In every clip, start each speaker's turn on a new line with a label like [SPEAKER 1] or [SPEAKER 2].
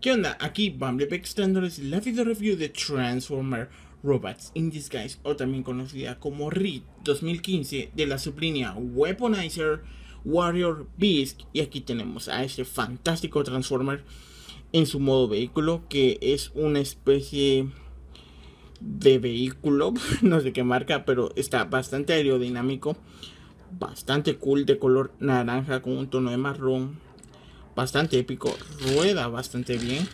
[SPEAKER 1] ¿Qué onda? Aquí Bumblebeck dándoles la video review de Transformer Robots in Disguise o también conocida como Reed 2015 de la sublínea Weaponizer Warrior Beast y aquí tenemos a este fantástico Transformer en su modo vehículo que es una especie de vehículo, no sé qué marca, pero está bastante aerodinámico, bastante cool de color naranja con un tono de marrón bastante épico. Rueda bastante bien.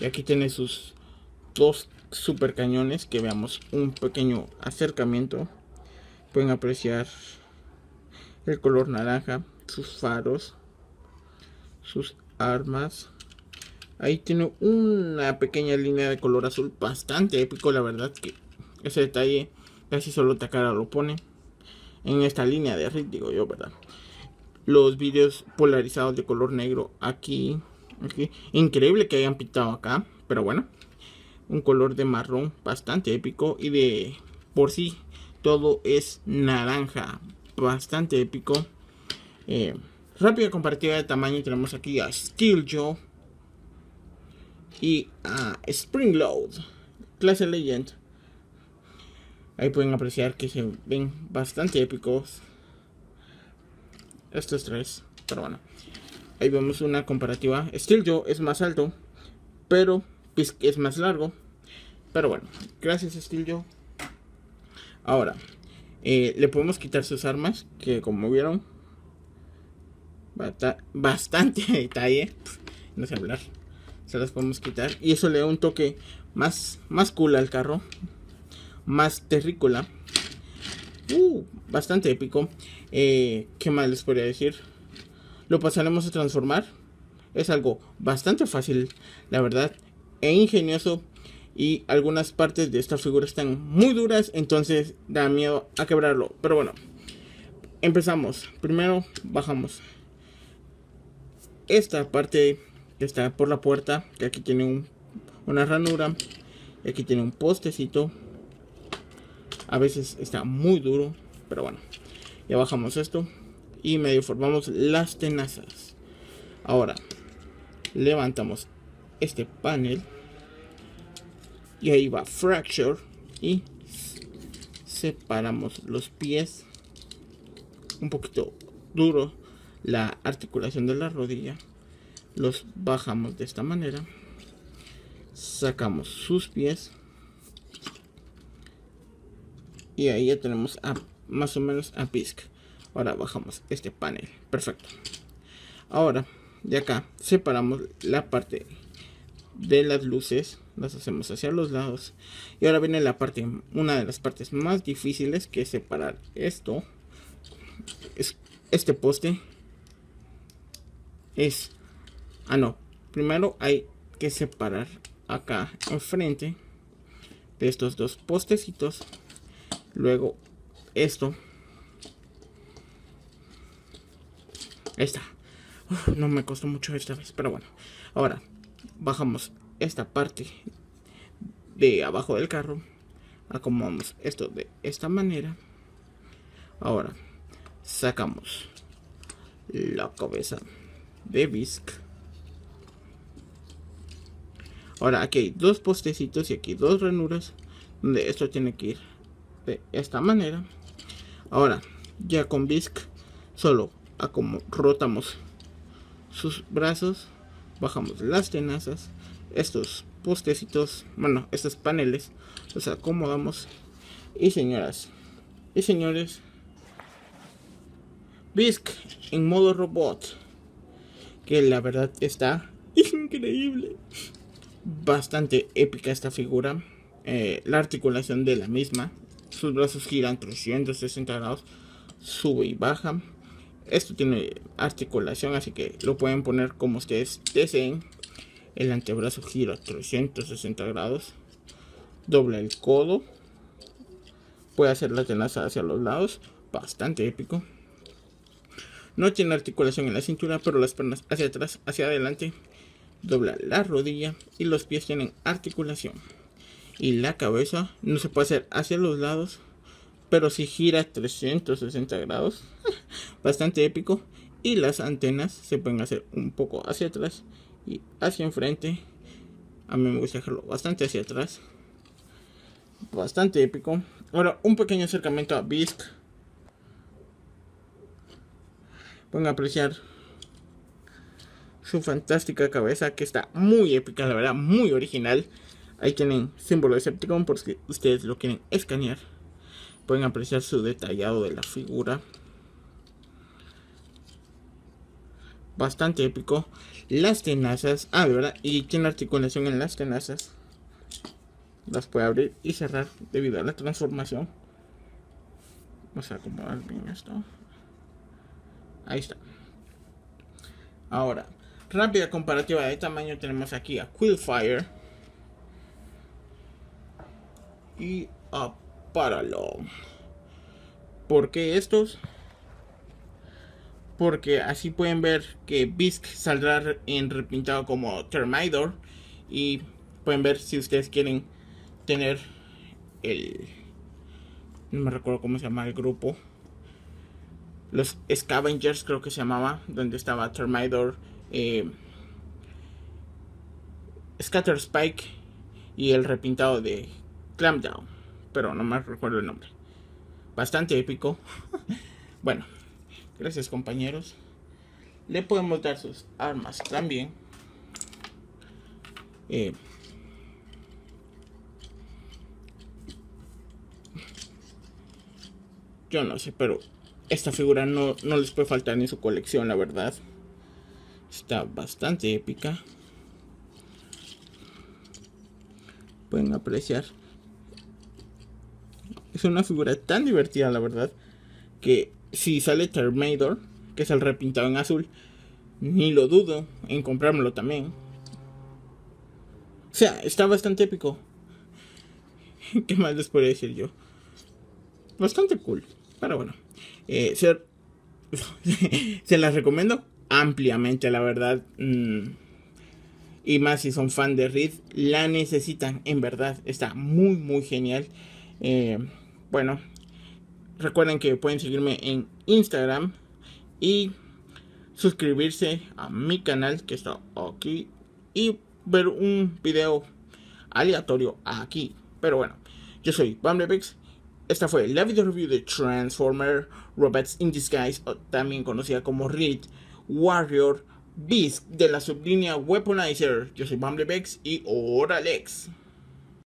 [SPEAKER 1] Y aquí tiene sus dos super cañones que veamos un pequeño acercamiento. Pueden apreciar el color naranja, sus faros, sus armas. Ahí tiene una pequeña línea de color azul, bastante épico, la verdad que ese detalle casi solo Takara lo pone en esta línea de ritmo digo yo, ¿verdad? los vídeos polarizados de color negro aquí, Increíble que hayan pintado acá, pero bueno. Un color de marrón bastante épico y de por sí todo es naranja. Bastante épico. Eh, rápida compartida de tamaño tenemos aquí a Joe. y a Springload. Clase Legend. Ahí pueden apreciar que se ven bastante épicos. Estos tres. Pero bueno. Ahí vemos una comparativa. Steel Joe es más alto. Pero es más largo. Pero bueno. Gracias Steel Joe. Ahora. Eh, le podemos quitar sus armas. Que como vieron. Bastante detalle. No sé hablar. Se las podemos quitar. Y eso le da un toque más, más cool al carro. Más terrícola. Uh, bastante épico. Eh, ¿Qué más les podría decir? Lo pasaremos a transformar. Es algo bastante fácil, la verdad, e ingenioso. Y algunas partes de esta figura están muy duras, entonces da miedo a quebrarlo. Pero bueno, empezamos. Primero bajamos esta parte que está por la puerta, que aquí tiene una ranura, y aquí tiene un postecito. A veces está muy duro, pero bueno. Ya bajamos esto y medio formamos las tenazas. Ahora levantamos este panel y ahí va fracture y separamos los pies un poquito duro la articulación de la rodilla los bajamos de esta manera sacamos sus pies y ahí ya tenemos a más o menos a pizca. Ahora bajamos este panel. Perfecto. Ahora, de acá, separamos la parte de las luces. Las hacemos hacia los lados. Y ahora viene la parte, una de las partes más difíciles que es separar esto. Es, este poste. Es... Ah, no. Primero hay que separar acá enfrente de estos dos postecitos. Luego esto. Esta. no me costó mucho esta vez, pero bueno. Ahora, bajamos esta parte de abajo del carro. Acomodamos esto de esta manera. Ahora, sacamos la cabeza de bisque. Ahora, aquí hay dos postecitos y aquí dos ranuras. Donde esto tiene que ir de esta manera. Ahora, ya con Bisk, solo rotamos sus brazos, bajamos las tenazas, estos postecitos, bueno, estos paneles, los acomodamos. Y señoras y señores, Bisk en modo robot, que la verdad está increíble. Bastante épica esta figura, eh, la articulación de la misma, sus brazos giran 360 grados, sube y baja. Esto tiene articulación, así que lo pueden poner como ustedes deseen. El antebrazo gira 360 grados, dobla el codo, puede hacer la tenaza hacia los lados, bastante épico. No tiene articulación en la cintura, pero las piernas hacia atrás, hacia adelante, dobla la rodilla y los pies tienen articulación y la cabeza no se puede hacer hacia los lados, pero si gira 360 grados, bastante épico. Y las antenas se pueden hacer un poco hacia atrás y hacia enfrente. A mí me gusta dejarlo bastante hacia atrás. Bastante épico. Ahora un pequeño acercamiento a Bisc. Pueden apreciar su fantástica cabeza que está muy épica, la verdad, muy original. Ahí tienen símbolo de Decepticon por si ustedes lo quieren escanear. Pueden apreciar su detallado de la figura. Bastante épico. Las tenazas. Ah, verdad. Y tiene articulación en las tenazas. Las puede abrir y cerrar debido a la transformación. Vamos a acomodar bien esto. Ahí está. Ahora, rápida comparativa de tamaño tenemos aquí a Quillfire y apáralo. ¿Por qué estos? Porque así pueden ver que Bisk saldrá en repintado como Termidor. Y pueden ver si ustedes quieren tener el... No me recuerdo cómo se llama el grupo. Los Scavengers creo que se llamaba. Donde estaba Termidor. Eh, Scatter Spike y el repintado de Clamdown, pero no me recuerdo el nombre. Bastante épico. bueno, gracias compañeros. Le podemos dar sus armas también. Eh, yo no sé, pero esta figura no, no les puede faltar en su colección, la verdad. Está bastante épica. Pueden apreciar es una figura tan divertida, la verdad, que si sale Terminator, que es el repintado en azul, ni lo dudo en comprármelo también. O sea, está bastante épico. ¿Qué más les podría decir yo? Bastante cool. Pero bueno, eh, se, las recomiendo ampliamente, la verdad. Mm. Y más si son fan de Reed, la necesitan, en verdad. Está muy, muy genial. Eh, bueno, recuerden que pueden seguirme en Instagram y suscribirse a mi canal que está aquí y ver un video aleatorio aquí. Pero bueno, yo soy Bumblebex. Esta fue la video review de Transformer Robots in Disguise, también conocida como Reed Warrior Beast de la sublínea Weaponizer. Yo soy Bumblebex y Oralex.